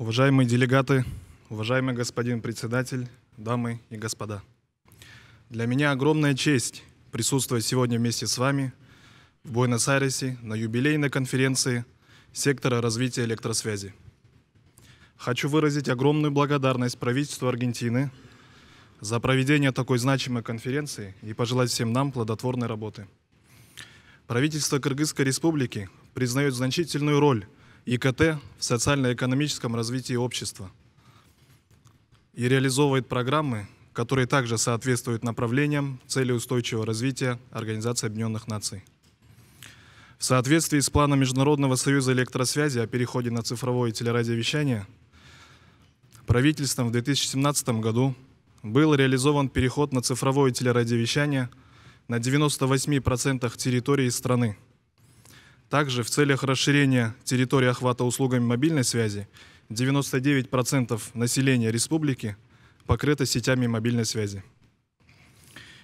Уважаемые делегаты, уважаемый господин председатель, дамы и господа. Для меня огромная честь присутствовать сегодня вместе с вами в Буэнос-Айресе на юбилейной конференции сектора развития электросвязи. Хочу выразить огромную благодарность правительству Аргентины за проведение такой значимой конференции и пожелать всем нам плодотворной работы. Правительство Кыргызской республики признает значительную роль – ИКТ в социально-экономическом развитии общества и реализовывает программы, которые также соответствуют направлениям цели устойчивого развития Организации Объединенных Наций. В соответствии с планом Международного союза электросвязи о переходе на цифровое телерадиовещание, правительством в 2017 году был реализован переход на цифровое телерадиовещание на 98% территории страны – также в целях расширения территории охвата услугами мобильной связи 99% населения республики покрыто сетями мобильной связи.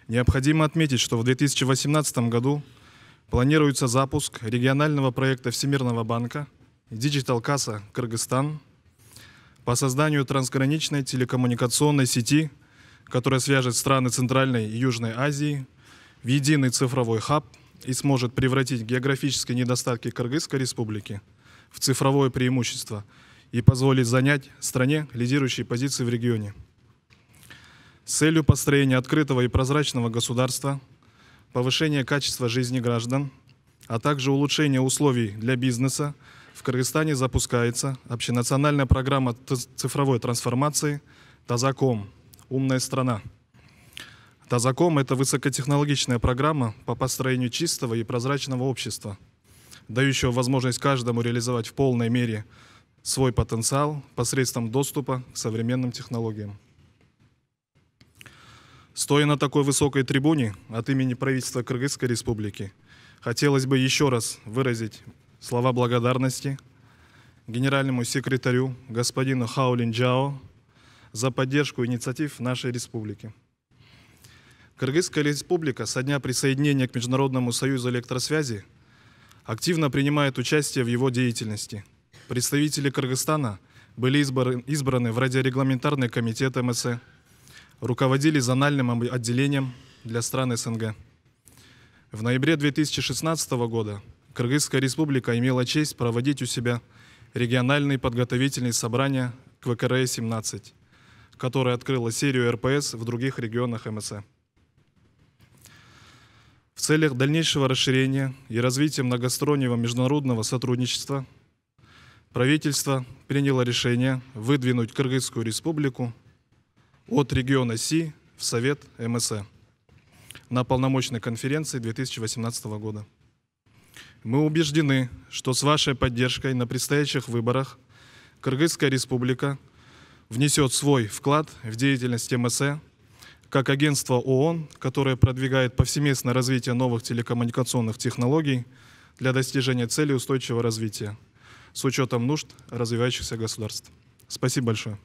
Необходимо отметить, что в 2018 году планируется запуск регионального проекта Всемирного банка Digital Casa Кыргызстан по созданию трансграничной телекоммуникационной сети, которая свяжет страны Центральной и Южной Азии в единый цифровой хаб – и сможет превратить географические недостатки Кыргызской республики в цифровое преимущество и позволит занять стране лидирующие позиции в регионе. С целью построения открытого и прозрачного государства, повышения качества жизни граждан, а также улучшения условий для бизнеса, в Кыргызстане запускается общенациональная программа цифровой трансформации «Тазаком. Умная страна». Тазаком – это высокотехнологичная программа по построению чистого и прозрачного общества, дающего возможность каждому реализовать в полной мере свой потенциал посредством доступа к современным технологиям. Стоя на такой высокой трибуне от имени правительства Кыргызской республики, хотелось бы еще раз выразить слова благодарности генеральному секретарю господину Хаулин Джао за поддержку инициатив нашей республики. Кыргызская республика со дня присоединения к Международному союзу электросвязи активно принимает участие в его деятельности. Представители Кыргызстана были избраны в радиорегламентарный комитет МСЭ, руководили зональным отделением для стран СНГ. В ноябре 2016 года Кыргызская республика имела честь проводить у себя региональные подготовительные собрания к ВКРЭ-17, которое открыло серию РПС в других регионах МСЭ. В целях дальнейшего расширения и развития многостороннего международного сотрудничества правительство приняло решение выдвинуть Кыргызскую республику от региона Си в Совет МСЭ на полномочной конференции 2018 года. Мы убеждены, что с вашей поддержкой на предстоящих выборах Кыргызская республика внесет свой вклад в деятельность МСЭ как агентство ООН, которое продвигает повсеместное развитие новых телекоммуникационных технологий для достижения цели устойчивого развития с учетом нужд развивающихся государств. Спасибо большое.